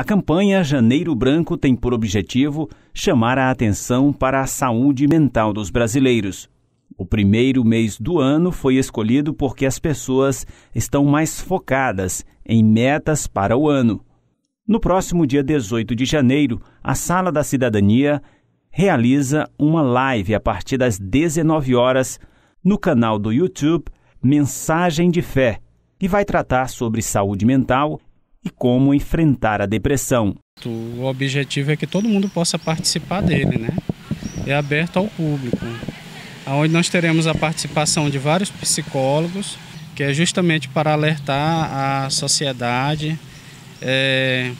A campanha Janeiro Branco tem por objetivo chamar a atenção para a saúde mental dos brasileiros. O primeiro mês do ano foi escolhido porque as pessoas estão mais focadas em metas para o ano. No próximo dia 18 de janeiro, a Sala da Cidadania realiza uma live a partir das 19 horas no canal do YouTube Mensagem de Fé, que vai tratar sobre saúde mental e como enfrentar a depressão. O objetivo é que todo mundo possa participar dele, né? É aberto ao público, onde nós teremos a participação de vários psicólogos, que é justamente para alertar a sociedade é,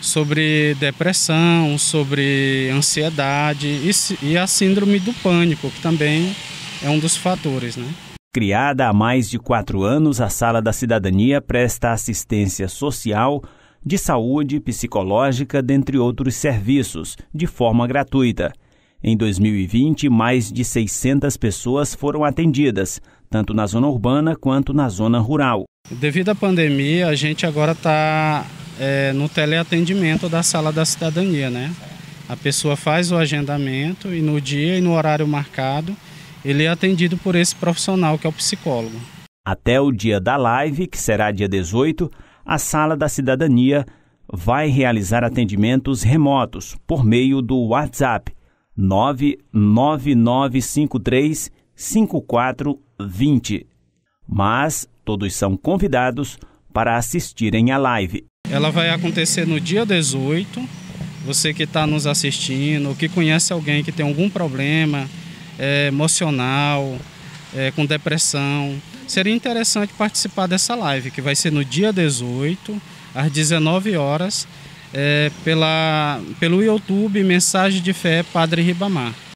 sobre depressão, sobre ansiedade e, e a síndrome do pânico, que também é um dos fatores, né? Criada há mais de quatro anos, a Sala da Cidadania presta assistência social, de saúde, psicológica, dentre outros serviços, de forma gratuita. Em 2020, mais de 600 pessoas foram atendidas, tanto na zona urbana quanto na zona rural. Devido à pandemia, a gente agora está é, no teleatendimento da Sala da Cidadania, né? A pessoa faz o agendamento e no dia e no horário marcado ele é atendido por esse profissional que é o psicólogo. Até o dia da live, que será dia 18, a Sala da Cidadania vai realizar atendimentos remotos por meio do WhatsApp 99953 5420. Mas todos são convidados para assistirem à live. Ela vai acontecer no dia 18. Você que está nos assistindo, que conhece alguém que tem algum problema, é, emocional, é, com depressão. Seria interessante participar dessa live, que vai ser no dia 18, às 19 horas, é, pela, pelo YouTube Mensagem de Fé Padre Ribamar.